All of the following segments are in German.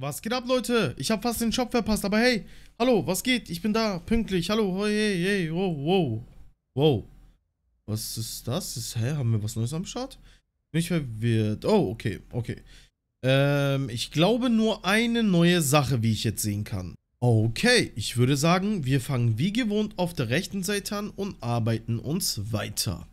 Was geht ab, Leute? Ich habe fast den Shop verpasst, aber hey, hallo, was geht? Ich bin da, pünktlich, hallo, hey, hey, hey, wow, wow, wow. Was ist das? Ist, hä, haben wir was Neues am Start? Bin ich verwirrt. Oh, okay, okay. Ähm, ich glaube nur eine neue Sache, wie ich jetzt sehen kann. Okay, ich würde sagen, wir fangen wie gewohnt auf der rechten Seite an und arbeiten uns weiter.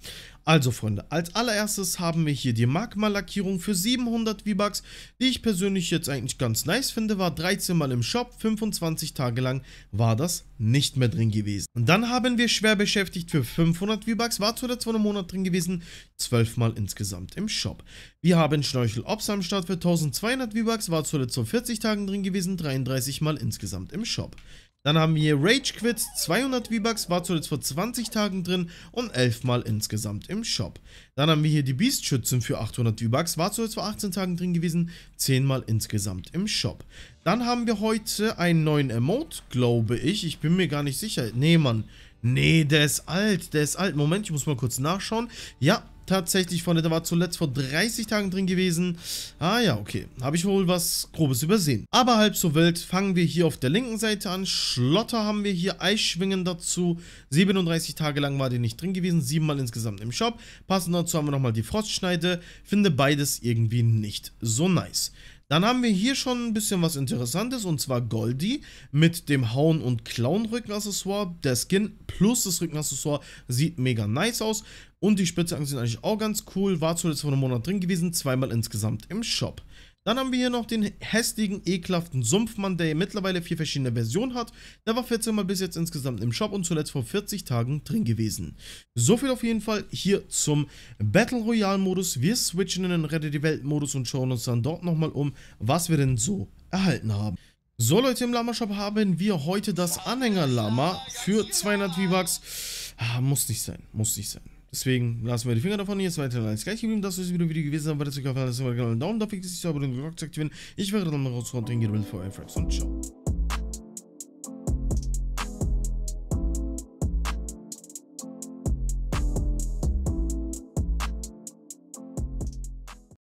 Also Freunde, als allererstes haben wir hier die Magma-Lackierung für 700 V-Bucks, die ich persönlich jetzt eigentlich ganz nice finde, war 13 Mal im Shop, 25 Tage lang war das nicht mehr drin gewesen. Und dann haben wir schwer beschäftigt für 500 V-Bucks, war zuletzt vor einem Monat drin gewesen, 12 Mal insgesamt im Shop. Wir haben Schnorchel Ops am Start für 1200 V-Bucks, war zuletzt vor 40 Tagen drin gewesen, 33 Mal insgesamt im Shop. Dann haben wir Rage Quits, 200 V-Bucks, war zuletzt vor 20 Tagen drin und 11 Mal insgesamt im Shop. Dann haben wir hier die beast für 800 V-Bucks, war zuletzt vor 18 Tagen drin gewesen, 10 Mal insgesamt im Shop. Dann haben wir heute einen neuen Emote, glaube ich. Ich bin mir gar nicht sicher. Nee, Mann. Nee, der ist alt, der ist alt. Moment, ich muss mal kurz nachschauen. Ja, tatsächlich von, der war zuletzt vor 30 Tagen drin gewesen. Ah ja, okay, habe ich wohl was Grobes übersehen. Aber halb so wild, fangen wir hier auf der linken Seite an. Schlotter haben wir hier, Eisschwingen dazu. 37 Tage lang war die nicht drin gewesen, siebenmal insgesamt im Shop. Passend dazu haben wir nochmal die Frostschneide. Finde beides irgendwie nicht so nice. Dann haben wir hier schon ein bisschen was Interessantes und zwar Goldie mit dem Hauen- und Klauen-Rückenaccessoire. Der Skin plus das Rückenaccessoire sieht mega nice aus und die Spitzhacken sind eigentlich auch ganz cool. War zuletzt vor einem Monat drin gewesen, zweimal insgesamt im Shop. Dann haben wir hier noch den hässlichen, ekelhaften Sumpfmann, der mittlerweile vier verschiedene Versionen hat. Der war 14 Mal bis jetzt insgesamt im Shop und zuletzt vor 40 Tagen drin gewesen. So viel auf jeden Fall hier zum Battle Royale Modus. Wir switchen in den Rette die Welt Modus und schauen uns dann dort nochmal um, was wir denn so erhalten haben. So Leute, im Lama Shop haben wir heute das Anhänger Lama für 200 V-Bucks. Ah, muss nicht sein, muss nicht sein. Deswegen lassen wir die Finger davon. Jetzt weiter als gleich geblieben. Das ist wieder Video gewesen. Aber das euch gefallen, dass ihr mal einen Daumen da fickt, sich zu abonnieren und zu aktivieren. Ich werde dann mal raus und in Gerbel für euren und ciao.